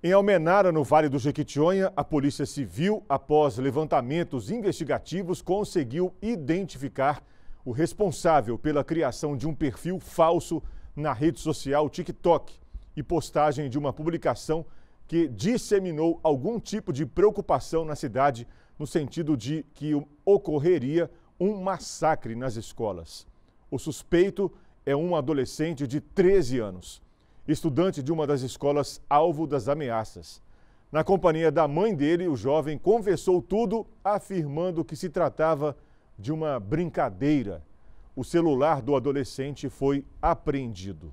Em Almenara, no Vale do Jequitinhonha, a Polícia Civil, após levantamentos investigativos, conseguiu identificar o responsável pela criação de um perfil falso na rede social TikTok e postagem de uma publicação que disseminou algum tipo de preocupação na cidade no sentido de que ocorreria um massacre nas escolas. O suspeito é um adolescente de 13 anos estudante de uma das escolas alvo das ameaças. Na companhia da mãe dele, o jovem conversou tudo, afirmando que se tratava de uma brincadeira. O celular do adolescente foi apreendido.